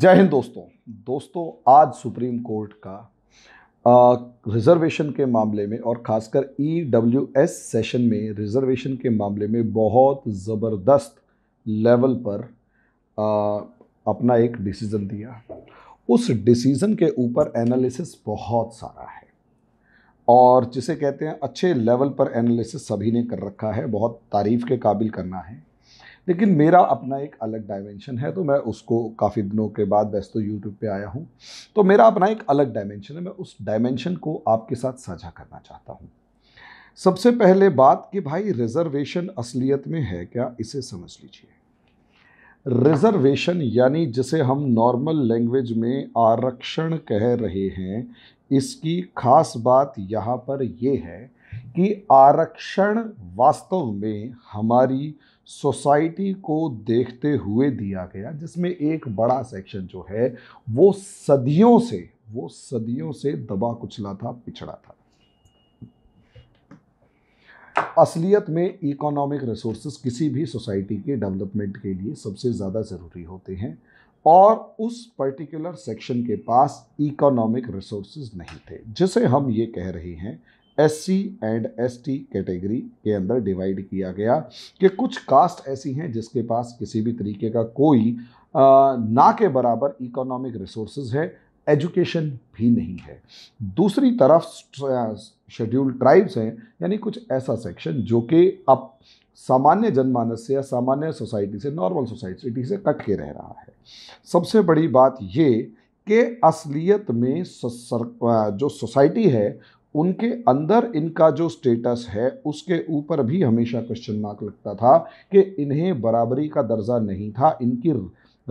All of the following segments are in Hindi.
जय हिंद दोस्तों दोस्तों आज सुप्रीम कोर्ट का रिजर्वेशन के मामले में और ख़ासकर E e W S section में रिजर्वेशन के मामले में बहुत ज़बरदस्त लेवल पर आ, अपना एक डिसीज़न दिया उस डिसीज़न के ऊपर एनालिसिस बहुत सारा है और जिसे कहते हैं अच्छे लेवल पर एनालिसिस सभी ने कर रखा है बहुत तारीफ़ के काबिल करना है लेकिन मेरा अपना एक अलग डायमेंशन है तो मैं उसको काफ़ी दिनों के बाद वैसे तो यूट्यूब पे आया हूँ तो मेरा अपना एक अलग डायमेंशन है मैं उस डायमेंशन को आपके साथ साझा करना चाहता हूँ सबसे पहले बात कि भाई रिजर्वेशन असलियत में है क्या इसे समझ लीजिए रिजर्वेशन यानी जिसे हम नॉर्मल लैंग्वेज में आरक्षण कह रहे हैं इसकी खास बात यहाँ पर यह है कि आरक्षण वास्तव में हमारी सोसाइटी को देखते हुए दिया गया जिसमें एक बड़ा सेक्शन जो है वो सदियों से वो सदियों से दबा कुचला था पिछड़ा था असलियत में इकोनॉमिक रिसोर्स किसी भी सोसाइटी के डेवलपमेंट के लिए सबसे ज़्यादा ज़रूरी होते हैं और उस पर्टिकुलर सेक्शन के पास इकोनॉमिक रिसोर्सेज नहीं थे जिसे हम ये कह रहे हैं S C and S T category के अंदर डिवाइड किया गया कि कुछ कास्ट ऐसी हैं जिसके पास किसी भी तरीके का कोई आ, ना के बराबर इकोनॉमिक रिसोर्स है एजुकेशन भी नहीं है दूसरी तरफ शेड्यूल्ड ट्राइब्स हैं यानी कुछ ऐसा सेक्शन जो कि अब सामान्य जनमानस से या सामान्य सोसाइटी से नॉर्मल सोसाइटी से कट के रह रहा है सबसे बड़ी बात ये कि असलियत में जो सोसाइटी है उनके अंदर इनका जो स्टेटस है उसके ऊपर भी हमेशा क्वेश्चन मार्क लगता था कि इन्हें बराबरी का दर्जा नहीं था इनकी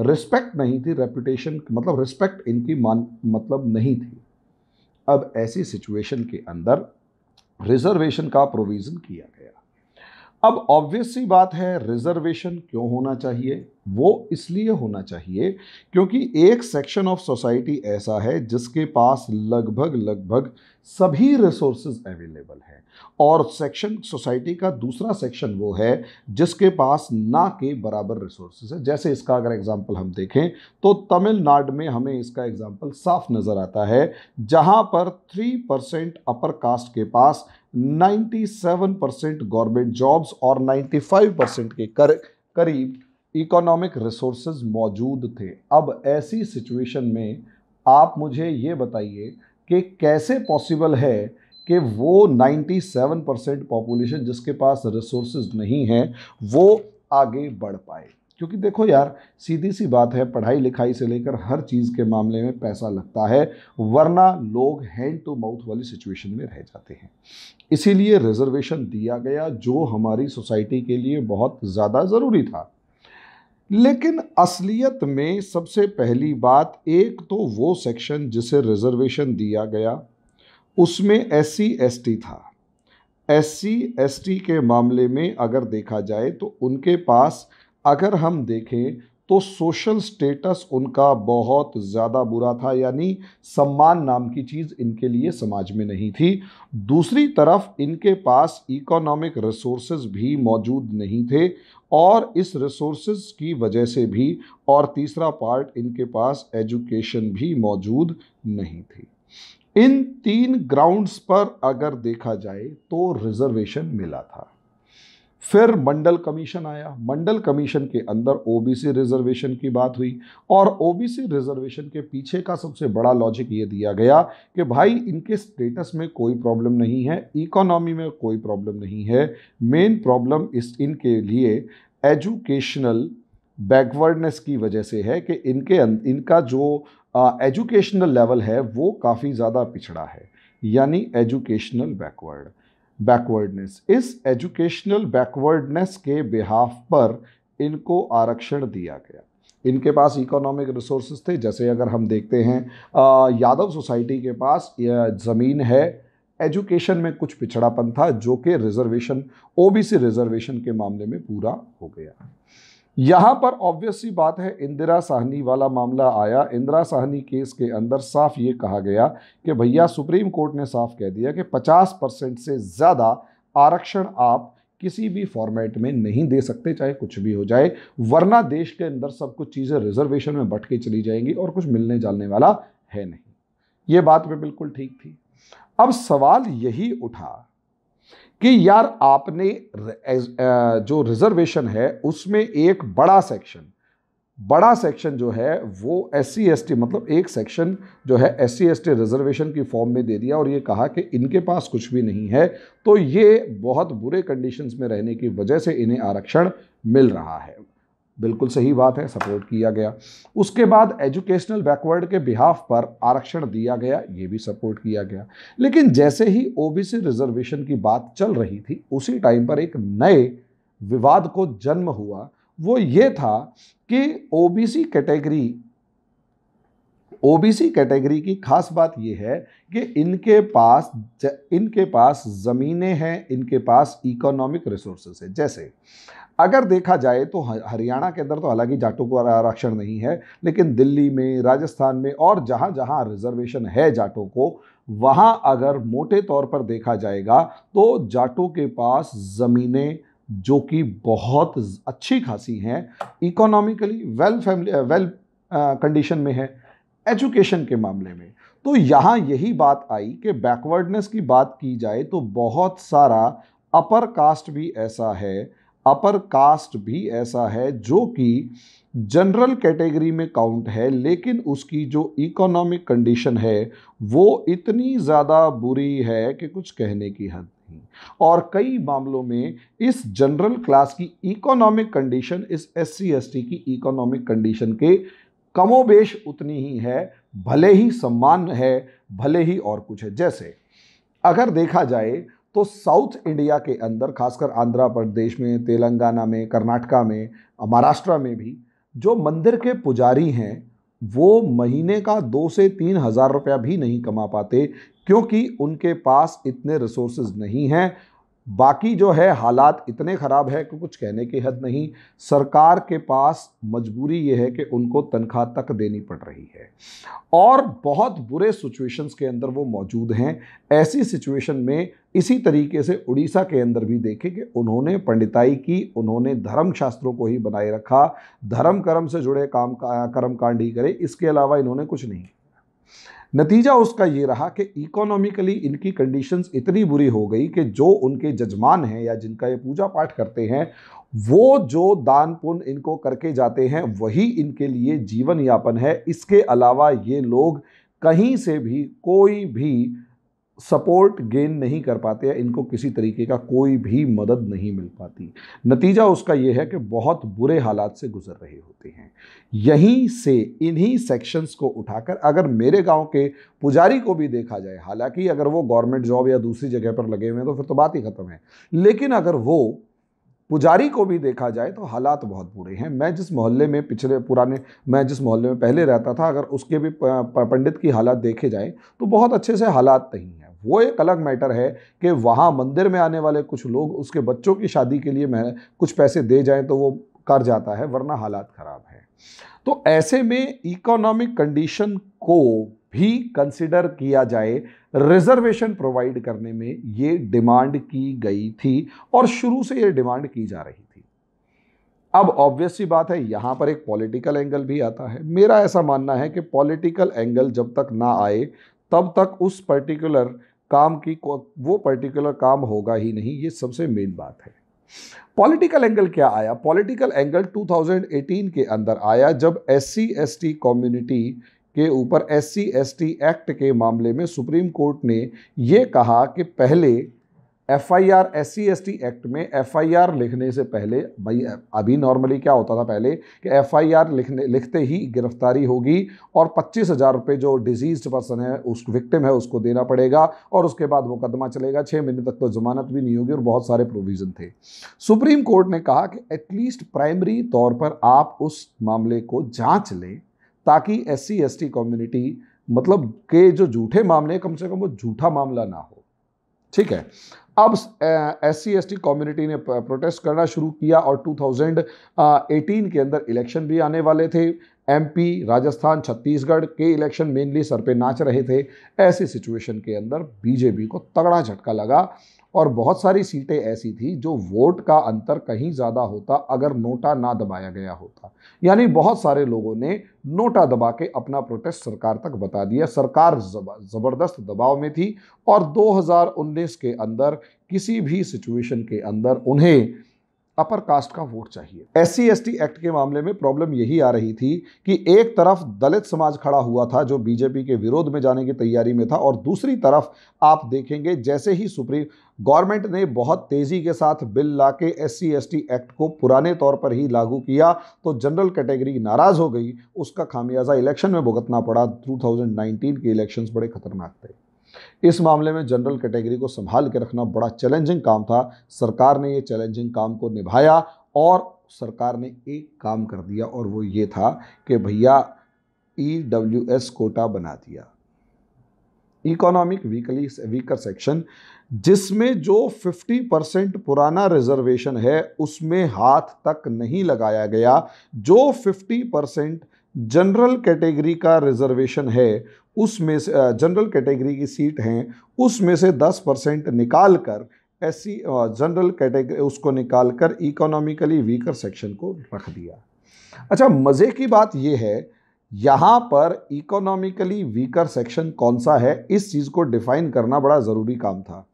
रिस्पेक्ट नहीं थी रेपुटेशन मतलब रिस्पेक्ट इनकी मान मतलब नहीं थी अब ऐसी सिचुएशन के अंदर रिजर्वेशन का प्रोविज़न किया गया अब ऑब्वियस सी बात है रिजर्वेशन क्यों होना चाहिए वो इसलिए होना चाहिए क्योंकि एक सेक्शन ऑफ सोसाइटी ऐसा है जिसके पास लगभग लगभग सभी रिसोर्सेज अवेलेबल हैं और सेक्शन सोसाइटी का दूसरा सेक्शन वो है जिसके पास ना के बराबर रिसोर्सेज है जैसे इसका अगर एग्जांपल हम देखें तो तमिलनाडु में हमें इसका एग्जांपल साफ नज़र आता है जहां पर थ्री परसेंट अपर कास्ट के पास 97 परसेंट गवर्नमेंट जॉब्स और 95 परसेंट के कर, करीब इकोनॉमिक रिसोर्स मौजूद थे अब ऐसी सिचुएशन में आप मुझे ये बताइए कि कैसे पॉसिबल है कि वो 97 परसेंट पॉपुलेशन जिसके पास रिसोर्स नहीं हैं वो आगे बढ़ पाए क्योंकि देखो यार सीधी सी बात है पढ़ाई लिखाई से लेकर हर चीज़ के मामले में पैसा लगता है वरना लोग हैंड टू माउथ वाली सिचुएशन में रह जाते हैं इसीलिए रिजर्वेशन दिया गया जो हमारी सोसाइटी के लिए बहुत ज़्यादा ज़रूरी था लेकिन असलियत में सबसे पहली बात एक तो वो सेक्शन जिसे रिजर्वेशन दिया गया उसमें एस सी था एस सी के मामले में अगर देखा जाए तो उनके पास अगर हम देखें तो सोशल स्टेटस उनका बहुत ज़्यादा बुरा था यानी सम्मान नाम की चीज़ इनके लिए समाज में नहीं थी दूसरी तरफ इनके पास इकोनॉमिक रिसोर्सेज भी मौजूद नहीं थे और इस रिसोर्सेज की वजह से भी और तीसरा पार्ट इनके पास एजुकेशन भी मौजूद नहीं थी इन तीन ग्राउंड्स पर अगर देखा जाए तो रिजर्वेशन मिला था फिर मंडल कमीशन आया मंडल कमीशन के अंदर ओबीसी रिजर्वेशन की बात हुई और ओबीसी रिजर्वेशन के पीछे का सबसे बड़ा लॉजिक ये दिया गया कि भाई इनके स्टेटस में कोई प्रॉब्लम नहीं है इकोनॉमी में कोई प्रॉब्लम नहीं है मेन प्रॉब्लम इस इनके लिए एजुकेशनल बैकवर्डनेस की वजह से है कि इनके अं-, इनका जो एजुकेशनल लेवल है वो काफ़ी ज़्यादा पिछड़ा है यानी एजुकेशनल बैकवर्ड बैकवर्डनेस इस एजुकेशनल बैकवर्डनेस के बिहाफ पर इनको आरक्षण दिया गया इनके पास इकोनॉमिक रिसोर्सेज थे जैसे अगर हम देखते हैं यादव सोसाइटी के पास ज़मीन है एजुकेशन में कुछ पिछड़ापन था जो कि रिजर्वेशन ओबीसी रिजर्वेशन के मामले में पूरा हो गया यहाँ पर ऑब्वियसली बात है इंदिरा साहनी वाला मामला आया इंदिरा साहनी केस के अंदर साफ ये कहा गया कि भैया सुप्रीम कोर्ट ने साफ कह दिया कि 50 परसेंट से ज़्यादा आरक्षण आप किसी भी फॉर्मेट में नहीं दे सकते चाहे कुछ भी हो जाए वरना देश के अंदर सब कुछ चीज़ें रिजर्वेशन में बट के चली जाएंगी और कुछ मिलने जालने वाला है नहीं ये बात भी बिल्कुल ठीक थी अब सवाल यही उठा कि यार आपने जो रिजर्वेशन है उसमें एक बड़ा सेक्शन बड़ा सेक्शन जो है वो एस सी मतलब एक सेक्शन जो है एस सी रिजर्वेशन की फॉर्म में दे दिया और ये कहा कि इनके पास कुछ भी नहीं है तो ये बहुत बुरे कंडीशंस में रहने की वजह से इन्हें आरक्षण मिल रहा है बिल्कुल सही बात है सपोर्ट किया गया उसके बाद एजुकेशनल बैकवर्ड के बिहाफ पर आरक्षण दिया गया ये भी सपोर्ट किया गया लेकिन जैसे ही ओबीसी रिजर्वेशन की बात चल रही थी उसी टाइम पर एक नए विवाद को जन्म हुआ वो ये था कि ओबीसी कैटेगरी ओबीसी कैटेगरी की खास बात यह है कि इनके पास इनके पास ज़मीनें हैं इनके पास इकोनॉमिक रिसोर्सेज है जैसे अगर देखा जाए तो हरियाणा के अंदर तो हालांकि जाटों को आरक्षण नहीं है लेकिन दिल्ली में राजस्थान में और जहाँ जहाँ रिजर्वेशन है जाटों को वहाँ अगर मोटे तौर पर देखा जाएगा तो जाटों के पास ज़मीनें जो कि बहुत अच्छी खासी हैं economically well family well condition में है एजुकेशन के मामले में तो यहाँ यही बात आई कि बैकवर्डनेस की बात की जाए तो बहुत सारा अपर कास्ट भी ऐसा है अपर कास्ट भी ऐसा है जो कि जनरल कैटेगरी में काउंट है लेकिन उसकी जो इकोनॉमिक कंडीशन है वो इतनी ज़्यादा बुरी है कि कुछ कहने की हद नहीं और कई मामलों में इस जनरल क्लास की इकोनॉमिक कंडीशन इस एस सी की इकोनॉमिक कंडीशन के कमोबेश उतनी ही है भले ही सम्मान है भले ही और कुछ है जैसे अगर देखा जाए तो साउथ इंडिया के अंदर खासकर आंध्र प्रदेश में तेलंगाना में कर्नाटका में महाराष्ट्र में भी जो मंदिर के पुजारी हैं वो महीने का दो से तीन हज़ार रुपया भी नहीं कमा पाते क्योंकि उनके पास इतने रिसोर्सेज नहीं हैं बाकी जो है हालात इतने ख़राब है कि कुछ कहने की हद नहीं सरकार के पास मजबूरी ये है कि उनको तनख्वाह तक देनी पड़ रही है और बहुत बुरे सिचुएशंस के अंदर वो मौजूद हैं ऐसी सिचुएशन में इसी तरीके से उड़ीसा के अंदर भी देखें कि उन्होंने पंडिताई की उन्होंने धर्म शास्त्रों को ही बनाए रखा धर्म कर्म से जुड़े काम का, कर्म कांड ही करे इसके अलावा इन्होंने कुछ नहीं नतीजा उसका ये रहा कि इकोनॉमिकली इनकी कंडीशंस इतनी बुरी हो गई कि जो उनके जजमान हैं या जिनका ये पूजा पाठ करते हैं वो जो दान पुण्य इनको करके जाते हैं वही इनके लिए जीवन यापन है इसके अलावा ये लोग कहीं से भी कोई भी सपोर्ट गेन नहीं कर पाते हैं इनको किसी तरीके का कोई भी मदद नहीं मिल पाती नतीजा उसका यह है कि बहुत बुरे हालात से गुजर रहे होते हैं यहीं से इन्हीं सेक्शंस को उठाकर अगर मेरे गांव के पुजारी को भी देखा जाए हालांकि अगर वो गवर्नमेंट जॉब या दूसरी जगह पर लगे हुए हैं तो फिर तो बात ही ख़त्म है लेकिन अगर वो पुजारी को भी देखा जाए तो हालात बहुत बुरे हैं मैं जिस मोहल्ले में पिछले पुराने मैं जिस मोहल्ले में पहले रहता था अगर उसके भी पंडित की हालात देखे जाए तो बहुत अच्छे से हालात नहीं हैं वो एक अलग मैटर है कि वहाँ मंदिर में आने वाले कुछ लोग उसके बच्चों की शादी के लिए मैं कुछ पैसे दे जाएँ तो वो कर जाता है वरना हालात ख़राब हैं तो ऐसे में इकोनॉमिक कंडीशन को भी कंसिडर किया जाए रिजर्वेशन प्रोवाइड करने में ये डिमांड की गई थी और शुरू से ये डिमांड की जा रही थी अब ऑब्वियस सी बात है यहाँ पर एक पॉलिटिकल एंगल भी आता है मेरा ऐसा मानना है कि पॉलिटिकल एंगल जब तक ना आए तब तक उस पर्टिकुलर काम की वो पर्टिकुलर काम होगा ही नहीं ये सबसे मेन बात है पॉलिटिकल एंगल क्या आया पॉलिटिकल एंगल 2018 के अंदर आया जब एस सी कम्युनिटी के ऊपर एस सी एक्ट के मामले में सुप्रीम कोर्ट ने ये कहा कि पहले F I R S C S T act में एफ आई आर लिखने से पहले भाई अभी नॉर्मली क्या होता था पहले कि एफ आई आर लिखने लिखते ही गिरफ्तारी होगी और पच्चीस हज़ार रुपये जो डिजीज पर्सन है उस विक्टिम है उसको देना पड़ेगा और उसके बाद मुकदमा चलेगा छः महीने तक तो ज़मानत भी नहीं होगी और बहुत सारे प्रोविज़न थे सुप्रीम कोर्ट ने कहा कि एटलीस्ट प्राइमरी तौर पर आप उस मामले को जाँच लें ताकि एस सी कम्युनिटी मतलब के जो झूठे मामले कम से कम वो झूठा मामला ना हो ठीक है अब एस सी कम्युनिटी ने प्रोटेस्ट करना शुरू किया और 2018 के अंदर इलेक्शन भी आने वाले थे एमपी राजस्थान छत्तीसगढ़ के इलेक्शन मेनली सर पे नाच रहे थे ऐसी सिचुएशन के अंदर बीजेपी को तगड़ा झटका लगा और बहुत सारी सीटें ऐसी थी जो वोट का अंतर कहीं ज़्यादा होता अगर नोटा ना दबाया गया होता यानी बहुत सारे लोगों ने नोटा दबा के अपना प्रोटेस्ट सरकार तक बता दिया सरकार ज़बरदस्त दबाव में थी और 2019 के अंदर किसी भी सिचुएशन के अंदर उन्हें अपर कास्ट का वोट चाहिए एस सी एक्ट के मामले में प्रॉब्लम यही आ रही थी कि एक तरफ दलित समाज खड़ा हुआ था जो बीजेपी के विरोध में जाने की तैयारी में था और दूसरी तरफ आप देखेंगे जैसे ही सुप्रीम गवर्नमेंट ने बहुत तेज़ी के साथ बिल ला के एस सी एक्ट को पुराने तौर पर ही लागू किया तो जनरल कैटेगरी नाराज़ हो गई उसका खामियाजा इलेक्शन में भुगतना पड़ा टू के इलेक्शन बड़े खतरनाक थे इस मामले में जनरल कैटेगरी को संभाल के रखना बड़ा चैलेंजिंग काम था सरकार ने ये चैलेंजिंग काम को निभाया और सरकार ने एक काम कर दिया और वो ये था कि भैया ई डब्ल्यू एस कोटा बना दिया इकोनॉमिक वीकली वीकर सेक्शन जिसमें जो 50 परसेंट पुराना रिजर्वेशन है उसमें हाथ तक नहीं लगाया गया जो 50 परसेंट जनरल कैटेगरी का रिजर्वेशन है उसमें से जनरल कैटेगरी की सीट हैं उसमें से 10 परसेंट निकाल कर एस जनरल कैटेगरी उसको निकाल कर इकोनॉमिकली वीकर सेक्शन को रख दिया अच्छा मज़े की बात यह है यहाँ पर इकोनॉमिकली वीकर सेक्शन कौन सा है इस चीज़ को डिफाइन करना बड़ा ज़रूरी काम था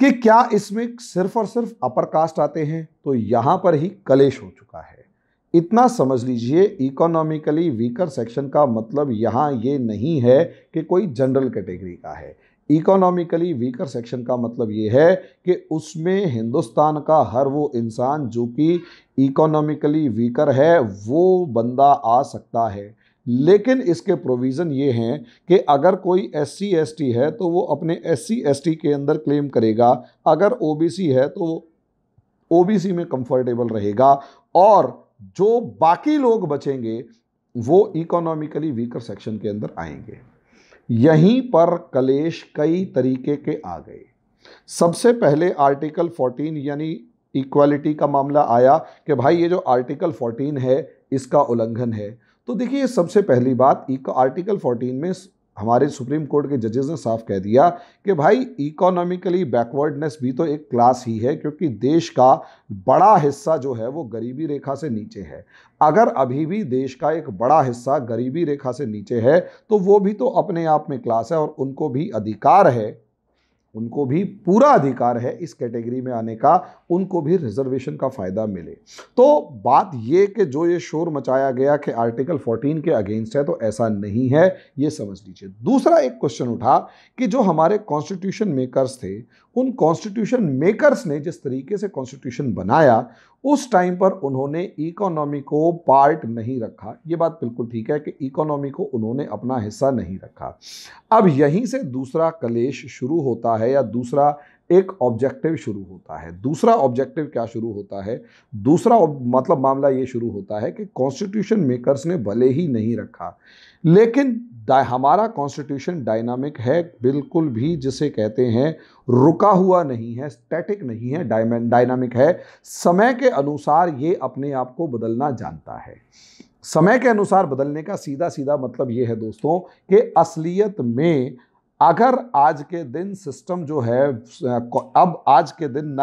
कि क्या इसमें सिर्फ और सिर्फ अपर कास्ट आते हैं तो यहाँ पर ही कलेश हो चुका है इतना समझ लीजिए इकोनॉमिकली वीकर सेक्शन का मतलब यहाँ ये नहीं है कि कोई जनरल कैटेगरी का है इकोनॉमिकली वीकर सेक्शन का मतलब ये है कि उसमें हिंदुस्तान का हर वो इंसान जो कि इकोनॉमिकली वीकर है वो बंदा आ सकता है लेकिन इसके प्रोविज़न ये हैं कि अगर कोई एस सी एस टी है तो वो अपने एस सी एस टी के अंदर क्लेम करेगा अगर ओ बी सी है तो वो ओ बी सी में कंफर्टेबल रहेगा और जो बाकी लोग बचेंगे वो इकोनॉमिकली वीकर सेक्शन के अंदर आएंगे यहीं पर कलेश कई तरीके के आ गए सबसे पहले आर्टिकल 14 यानी इक्वालिटी का मामला आया कि भाई ये जो आर्टिकल 14 है इसका उल्लंघन है तो देखिए सबसे पहली बात आर्टिकल 14 में हमारे सुप्रीम कोर्ट के जजेस ने साफ कह दिया कि भाई इकोनॉमिकली बैकवर्डनेस भी तो एक क्लास ही है क्योंकि देश का बड़ा हिस्सा जो है वो गरीबी रेखा से नीचे है अगर अभी भी देश का एक बड़ा हिस्सा गरीबी रेखा से नीचे है तो वो भी तो अपने आप में क्लास है और उनको भी अधिकार है उनको भी पूरा अधिकार है इस कैटेगरी में आने का उनको भी रिजर्वेशन का फ़ायदा मिले तो बात ये कि जो ये शोर मचाया गया कि आर्टिकल 14 के अगेंस्ट है तो ऐसा नहीं है ये समझ लीजिए दूसरा एक क्वेश्चन उठा कि जो हमारे कॉन्स्टिट्यूशन मेकर्स थे उन कॉन्स्टिट्यूशन मेकर्स ने जिस तरीके से कॉन्स्टिट्यूशन बनाया उस टाइम पर उन्होंने इकोनॉमी को पार्ट नहीं रखा ये बात बिल्कुल ठीक है कि इकोनॉमी को उन्होंने अपना हिस्सा नहीं रखा अब यहीं से दूसरा कलेश शुरू होता है या दूसरा एक ऑब्जेक्टिव शुरू होता है दूसरा ऑब्जेक्टिव क्या शुरू होता है दूसरा मतलब मामला ये शुरू होता है कि कॉन्स्टिट्यूशन मेकर्स ने भले ही नहीं रखा लेकिन हमारा कॉन्स्टिट्यूशन डायनामिक है बिल्कुल भी जिसे कहते हैं रुका हुआ नहीं है स्टैटिक नहीं है डायनामिक है समय के अनुसार ये अपने आप को बदलना जानता है समय के अनुसार बदलने का सीधा सीधा मतलब ये है दोस्तों कि असलियत में अगर आज के दिन सिस्टम जो है अब आज के दिन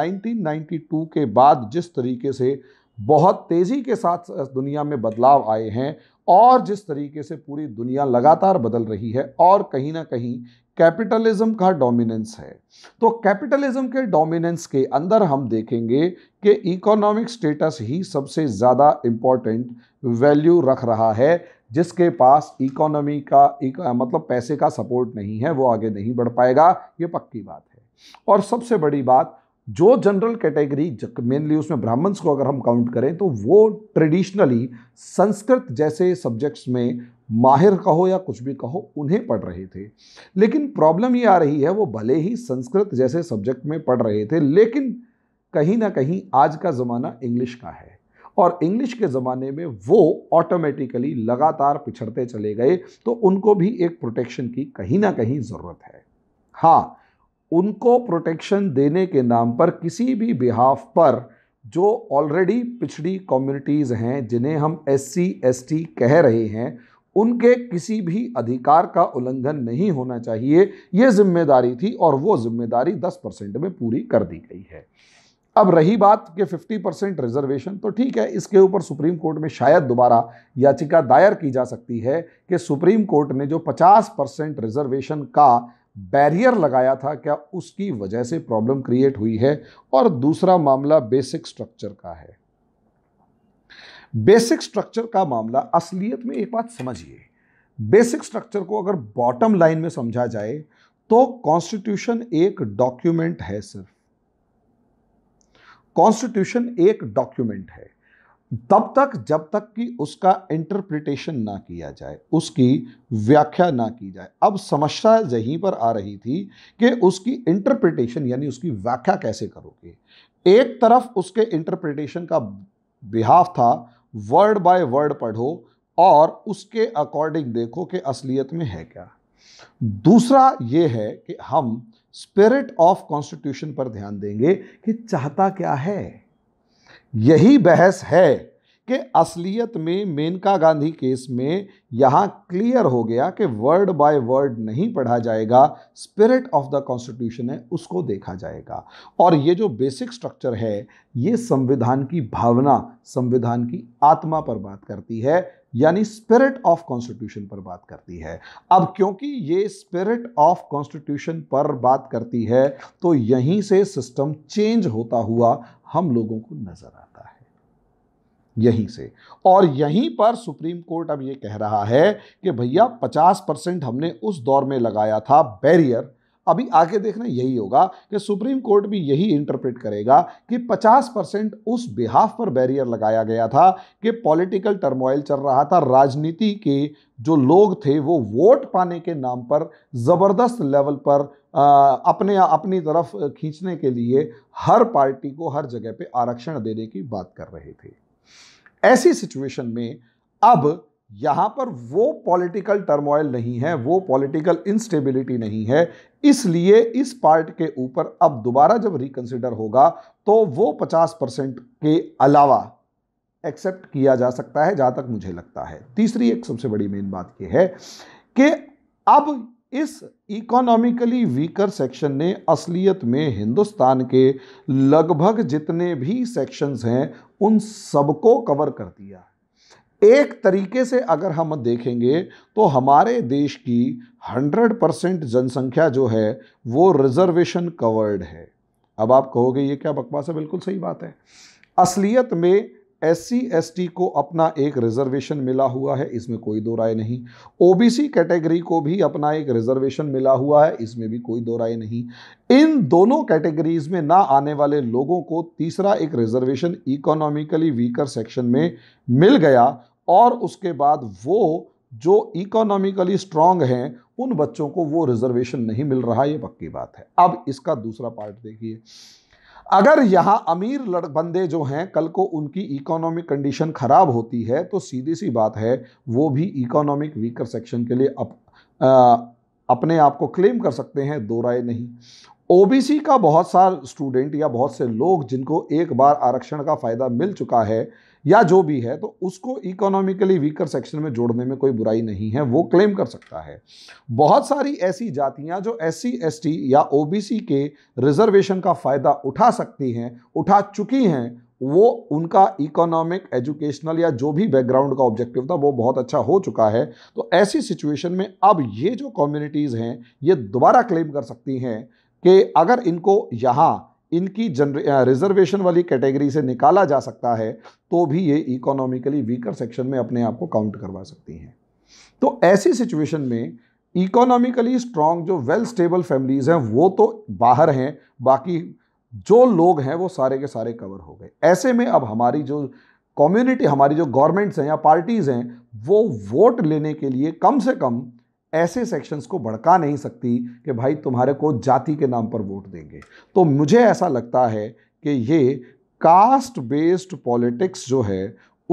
1992 के बाद जिस तरीके से बहुत तेज़ी के साथ दुनिया में बदलाव आए हैं और जिस तरीके से पूरी दुनिया लगातार बदल रही है और कहीं ना कहीं कैपिटलिज्म का डोमिनेंस है तो कैपिटलिज्म के डोमिनेंस के अंदर हम देखेंगे कि इकोनॉमिक स्टेटस ही सबसे ज़्यादा इम्पॉर्टेंट वैल्यू रख रहा है जिसके पास इकोनॉमी का एक, मतलब पैसे का सपोर्ट नहीं है वो आगे नहीं बढ़ पाएगा ये पक्की बात है और सबसे बड़ी बात जो जनरल कैटेगरी मेनली उसमें ब्राह्मण्स को अगर हम काउंट करें तो वो ट्रेडिशनली संस्कृत जैसे सब्जेक्ट्स में माहिर कहो या कुछ भी कहो उन्हें पढ़ रहे थे लेकिन प्रॉब्लम ये आ रही है वो भले ही संस्कृत जैसे सब्जेक्ट में पढ़ रहे थे लेकिन कहीं ना कहीं आज का ज़माना इंग्लिश का है और इंग्लिश के ज़माने में वो ऑटोमेटिकली लगातार पिछड़ते चले गए तो उनको भी एक प्रोटेक्शन की कहीं ना कहीं ज़रूरत है हाँ उनको प्रोटेक्शन देने के नाम पर किसी भी बिहाफ पर जो ऑलरेडी पिछड़ी कम्युनिटीज़ हैं जिन्हें हम एस सी कह रहे हैं उनके किसी भी अधिकार का उल्लंघन नहीं होना चाहिए ये जिम्मेदारी थी और वो जिम्मेदारी 10 परसेंट में पूरी कर दी गई है अब रही बात कि 50 परसेंट रिजर्वेशन तो ठीक है इसके ऊपर सुप्रीम कोर्ट में शायद दोबारा याचिका दायर की जा सकती है कि सुप्रीम कोर्ट ने जो 50 परसेंट रिजर्वेशन का बैरियर लगाया था क्या उसकी वजह से प्रॉब्लम क्रिएट हुई है और दूसरा मामला बेसिक स्ट्रक्चर का है बेसिक स्ट्रक्चर का मामला असलियत में एक बात समझिए बेसिक स्ट्रक्चर को अगर बॉटम लाइन में समझा जाए तो कॉन्स्टिट्यूशन एक डॉक्यूमेंट है सिर्फ कॉन्स्टिट्यूशन एक डॉक्यूमेंट है तब तक जब तक कि उसका इंटरप्रिटेशन ना किया जाए उसकी व्याख्या ना की जाए अब समस्या यहीं पर आ रही थी कि उसकी इंटरप्रिटेशन यानी उसकी व्याख्या कैसे करोगे एक तरफ उसके इंटरप्रिटेशन का बिहाव था वर्ड बाय वर्ड पढ़ो और उसके अकॉर्डिंग देखो कि असलियत में है क्या दूसरा ये है कि हम स्पिरिट ऑफ कॉन्स्टिट्यूशन पर ध्यान देंगे कि चाहता क्या है यही बहस है कि असलियत में मेनका गांधी केस में यहाँ क्लियर हो गया कि वर्ड बाय वर्ड नहीं पढ़ा जाएगा स्पिरिट ऑफ द कॉन्स्टिट्यूशन है उसको देखा जाएगा और ये जो बेसिक स्ट्रक्चर है ये संविधान की भावना संविधान की आत्मा पर बात करती है यानी स्पिरिट ऑफ कॉन्स्टिट्यूशन पर बात करती है अब क्योंकि ये स्पिरिट ऑफ कॉन्स्टिट्यूशन पर बात करती है तो यहीं से सिस्टम चेंज होता हुआ हम लोगों को नज़र आता है यहीं से और यहीं पर सुप्रीम कोर्ट अब ये कह रहा है कि भैया 50 परसेंट हमने उस दौर में लगाया था बैरियर अभी आगे देखना यही होगा कि सुप्रीम कोर्ट भी यही इंटरप्रेट करेगा कि 50 परसेंट उस बिहाफ पर बैरियर लगाया गया था कि पॉलिटिकल टर्मोइल चल रहा था राजनीति के जो लोग थे वो वोट पाने के नाम पर ज़बरदस्त लेवल पर अपने अपनी तरफ खींचने के लिए हर पार्टी को हर जगह पे आरक्षण देने की बात कर रहे थे ऐसी सिचुएशन में अब यहाँ पर वो पॉलिटिकल टर्मोइल नहीं है वो पॉलिटिकल इंस्टेबिलिटी नहीं है इसलिए इस पार्ट के ऊपर अब दोबारा जब रिकंसिडर होगा तो वो 50 परसेंट के अलावा एक्सेप्ट किया जा सकता है जहाँ तक मुझे लगता है तीसरी एक सबसे बड़ी मेन बात यह है कि अब इस इकोनॉमिकली वीकर सेक्शन ने असलियत में हिंदुस्तान के लगभग जितने भी सेक्शंस हैं उन सबको कवर कर दिया एक तरीके से अगर हम देखेंगे तो हमारे देश की 100 परसेंट जनसंख्या जो है वो रिजर्वेशन कवर्ड है अब आप कहोगे ये क्या बकवास है बिल्कुल सही बात है असलियत में एससी एसटी को अपना एक रिजर्वेशन मिला हुआ है इसमें कोई दो राय नहीं ओबीसी कैटेगरी को भी अपना एक रिजर्वेशन मिला हुआ है इसमें भी कोई दो राय नहीं इन दोनों कैटेगरीज में ना आने वाले लोगों को तीसरा एक रिजर्वेशन इकोनॉमिकली वीकर सेक्शन में मिल गया और उसके बाद वो जो इकोनॉमिकली स्ट्रांग हैं उन बच्चों को वो रिजर्वेशन नहीं मिल रहा ये पक्की बात है अब इसका दूसरा पार्ट देखिए अगर यहाँ अमीर लड़ बंदे जो हैं कल को उनकी इकोनॉमिक कंडीशन ख़राब होती है तो सीधी सी बात है वो भी इकोनॉमिक वीकर सेक्शन के लिए अप, आ, अपने आप को क्लेम कर सकते हैं दो राय नहीं ओबीसी का बहुत सार स्टूडेंट या बहुत से लोग जिनको एक बार आरक्षण का फ़ायदा मिल चुका है या जो भी है तो उसको इकोनॉमिकली वीकर सेक्शन में जोड़ने में कोई बुराई नहीं है वो क्लेम कर सकता है बहुत सारी ऐसी जातियां जो एस सी या ओबीसी के रिजर्वेशन का फ़ायदा उठा सकती हैं उठा चुकी हैं वो उनका इकोनॉमिक एजुकेशनल या जो भी बैकग्राउंड का ऑब्जेक्टिव था वो बहुत अच्छा हो चुका है तो ऐसी सिचुएशन में अब ये जो कम्युनिटीज़ हैं ये दोबारा क्लेम कर सकती हैं कि अगर इनको यहाँ इनकी रिजर्वेशन वाली कैटेगरी से निकाला जा सकता है तो भी ये इकोनॉमिकली वीकर सेक्शन में अपने आप को काउंट करवा सकती हैं तो ऐसी सिचुएशन में इकोनॉमिकली स्ट्रांग जो वेल स्टेबल फैमिलीज़ हैं वो तो बाहर हैं बाकी जो लोग हैं वो सारे के सारे कवर हो गए ऐसे में अब हमारी जो कम्युनिटी हमारी जो गवर्नमेंट्स हैं या पार्टीज़ हैं वो वोट लेने के लिए कम से कम ऐसे सेक्शंस को भड़का नहीं सकती कि भाई तुम्हारे को जाति के नाम पर वोट देंगे तो मुझे ऐसा लगता है कि ये कास्ट बेस्ड पॉलिटिक्स जो है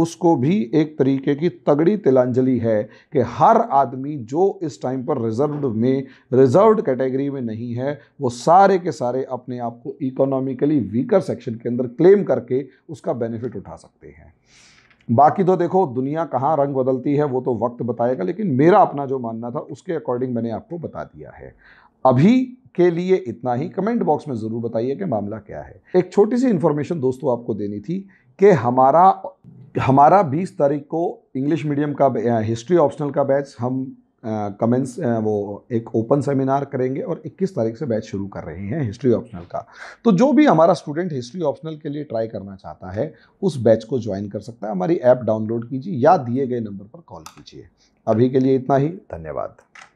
उसको भी एक तरीके की तगड़ी तिलांजलि है कि हर आदमी जो इस टाइम पर रिजर्व में रिजर्व कैटेगरी में नहीं है वो सारे के सारे अपने आप को इकोनॉमिकली वीकर सेक्शन के अंदर क्लेम करके उसका बेनिफिट उठा सकते हैं बाकी तो देखो दुनिया कहाँ रंग बदलती है वो तो वक्त बताएगा लेकिन मेरा अपना जो मानना था उसके अकॉर्डिंग मैंने आपको बता दिया है अभी के लिए इतना ही कमेंट बॉक्स में ज़रूर बताइए कि मामला क्या है एक छोटी सी इन्फॉर्मेशन दोस्तों आपको देनी थी कि हमारा हमारा 20 तारीख को इंग्लिश मीडियम का हिस्ट्री ऑप्शनल का बैच हम कमेंस वो एक ओपन सेमिनार करेंगे और 21 तारीख से बैच शुरू कर रहे हैं हिस्ट्री ऑप्शनल का तो जो भी हमारा स्टूडेंट हिस्ट्री ऑप्शनल के लिए ट्राई करना चाहता है उस बैच को ज्वाइन कर सकता है हमारी ऐप डाउनलोड कीजिए या दिए गए नंबर पर कॉल कीजिए अभी के लिए इतना ही धन्यवाद